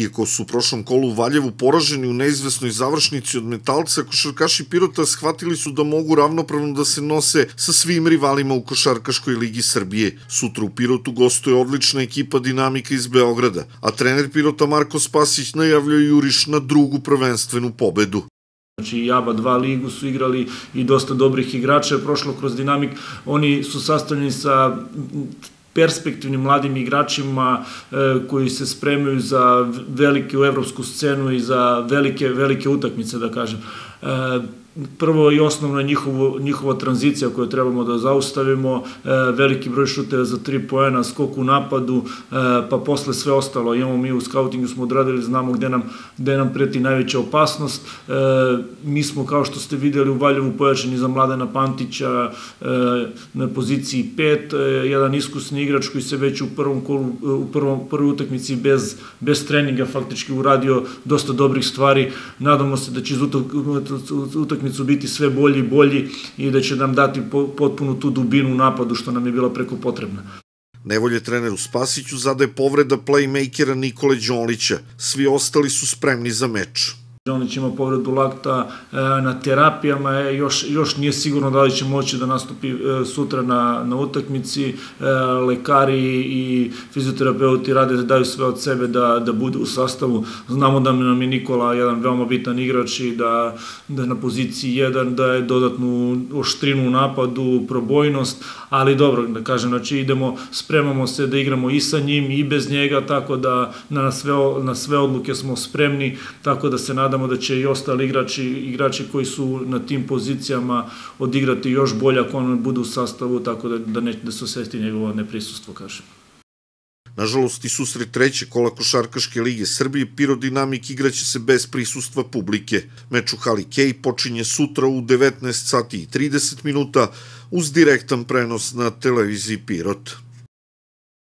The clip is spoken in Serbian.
Iako su u prošlom kolu u Valjevu poraženi u neizvesnoj završnici od metalca, košarkaši Pirota shvatili su da mogu ravnopravno da se nose sa svim rivalima u Košarkaškoj ligi Srbije. Sutra u Pirotu gostuje odlična ekipa Dinamika iz Beograda, a trener Pirota Marko Spasić najavljaju juriš na drugu prvenstvenu pobedu. Znači i ABA 2 ligu su igrali i dosta dobrih igrača je prošlo kroz dinamik. Oni su sastavljeni sa perspektivnim mladim igračima e, koji se spremaju za u evropsku scenu i za velike, velike utakmice, da kažem. E, prvo i osnovno njihovo, njihova tranzicija koju trebamo da zaustavimo, e, veliki broj šuteva za tri poena, skok u napadu, e, pa posle sve ostalo. Imamo mi u skautingu smo odradili, znamo gde nam, gde nam preti najveća opasnost. E, mi smo, kao što ste videli, u Valjevu pojačeni za Mladena Pantića e, na poziciji 5, e, jedan iskusni igrač koji se već u prvom kolu, u prvom, prvoj utakmici bez, bez treninga faktički uradio dosta dobrih stvari. Nadamo se da će iz utakmice utakmicu biti sve bolji i bolji i da će nam dati potpunu tu dubinu u napadu što nam je bila preko potrebna. Nevolje treneru Spasiću je povreda playmakera Nikole Đolića. Svi ostali su spremni za meč. Žonić ima povredu lakta e, na terapijama, je, još, još nije sigurno da li će moći da nastupi e, sutra na, na utakmici. E, lekari i fizioterapeuti rade, da daju sve od sebe da, da bude u sastavu. Znamo da nam je Nikola jedan veoma bitan igrač i da, da na poziciji jedan, da je dodatnu oštrinu u napadu, probojnost, ali dobro, da kažem, znači idemo, spremamo se da igramo i sa njim i bez njega, tako da na sve, na sve odluke smo spremni, tako da se nadam nadamo da će i ostali igrači, igrači koji su na tim pozicijama odigrati još bolje ako ono bude u sastavu, tako da, da, ne, da se osesti njegovo neprisustvo, kažem. Nažalost, i susret treće kola Košarkaške lige Srbije Pirodinamik igraće se bez prisustva publike. Meč u Hali Kej počinje sutra u 19 sati i 30 minuta uz direktan prenos na televiziji Pirot.